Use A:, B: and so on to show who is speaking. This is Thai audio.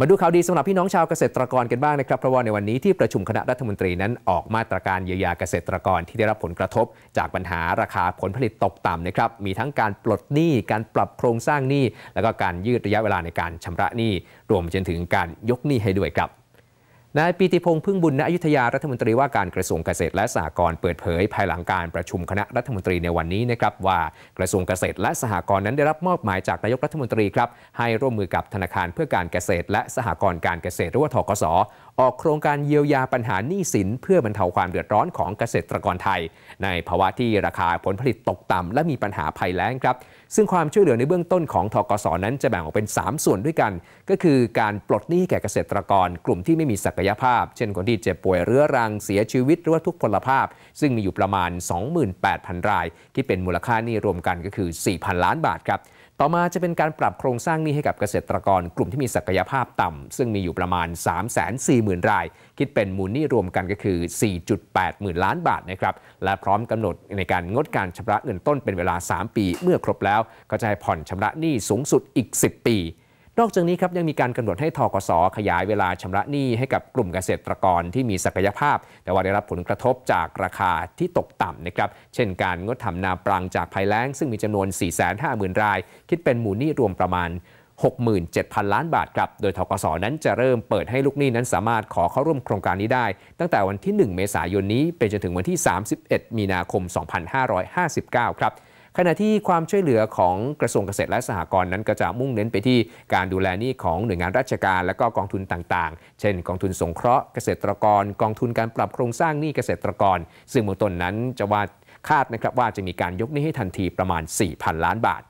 A: มาดูข่าวดีสำหรับพี่น้องชาวเกษตรกรกันบ้างนะครับเพราะว่าในวันนี้ที่ประชุมคณะรัฐมนตรีนั้นออกมาตรการเยียวยาเกษตรกรที่ได้รับผลกระทบ จากปัญหาราคาผลผลิตตกต่ำนะครับ มีทั้งการปลดหนี้การปรับโครงสร้างหนี้ แล้วก็การยืดระยะเวลาในการชำระหนี้รวมจนถึงการยกหนี้ให้ด้วยครับนายปีติพงศ์พึ่งบุญณอยุธยารัฐมนตรีว่าการกระทรวงเกษตรและสหกรณ์เปิดเผย ภายหลังการประชุมคณะรัฐมนตรีในวันนี้นะครับว่ากระทรวงเกษตรและสหกรณ์นั้นได้รับมอบหมายจากนายกรัฐมนตรีครับให้ร่วมมือกับธนาคารเพื่อการเกษตร และสหกรณ์การเกษตร หรือว่าทกสออกโครงการเยียวยาปัญหาหนี้สิน เพื่อบรรเทาความเดือดร้อนของเกษตรกรไทย ในภาวะที่ราคาผลผลิตตกต่ำและมีปัญหาภัยแล้งครับ ซึ่งความช่วยเหลือในเบื้องต้นของทกศนั้นจะแบ่งออกเป็น 3 ส่วนด้วยกัน ก็คือการปลดหนี้แก่เกษตรกรกลุ่มที่ไม่มีศักยภาพ เช่นคนที่เจ็บป่วยเรื้อรังเสียชีวิตหรือว่าทุกพลภาพ ซึ่งมีอยู่ประมาณ 28,000 ราย ที่เป็นมูลค่านี้รวมกันก็คือ 4,000 ล้านบาทครับต่อมาจะเป็นการปรับโครงสร้างหนี้ให้กับเกษตรกรกลุ่มที่มีศักยภาพต่ำ ซึ่งมีอยู่ประมาณ 340,000 ราย คิดเป็นมูลหนี้รวมกันก็คือ 4.8 หมื่นล้านบาทนะครับ และพร้อมกำหนดในการงดการชำระเงินต้นเป็นเวลา 3 ปี เมื่อครบแล้วก็จะให้ผ่อนชำระหนี้สูงสุดอีก 10 ปีนอกจากนี้ครับยังมีการกำหนดให้ทกศขยายเวลาชำระหนี้ให้กับกลุ่มเกษตรกรที่มีศักยภาพ แต่ว่าได้รับผลกระทบจากราคาที่ตกต่ำนะครับเช่นการงดทำนาปรังจากภัยแล้งซึ่งมีจำนวน 450,000 ราย คิดเป็นหมู่หนี้รวมประมาณ 67,000 ล้านบาทครับ โดยทกศนั้นจะเริ่มเปิดให้ลูกหนี้นั้นสามารถขอเข้าร่วมโครงการนี้ได้ ตั้งแต่วันที่ 1 เมษายนนี้เป็นจนถึงวันที่ 31 มีนาคม 2559 ครับขณะที่ความช่วยเหลือของกระทรวงเกษตรและสหกรณ์นั้น ก็จะมุ่งเน้นไปที่การดูแลหนี้ของหน่วยงานราชการและก็กองทุนต่าง ๆ เช่น กองทุนสงเคราะห์เกษตรกร กองทุนการปรับโครงสร้างหนี้เกษตรกร ซึ่งมูลต้นนั้นจะว่าคาดนะครับว่าจะมีการยกหนี้ให้ทันทีประมาณ 4,000 ล้านบาท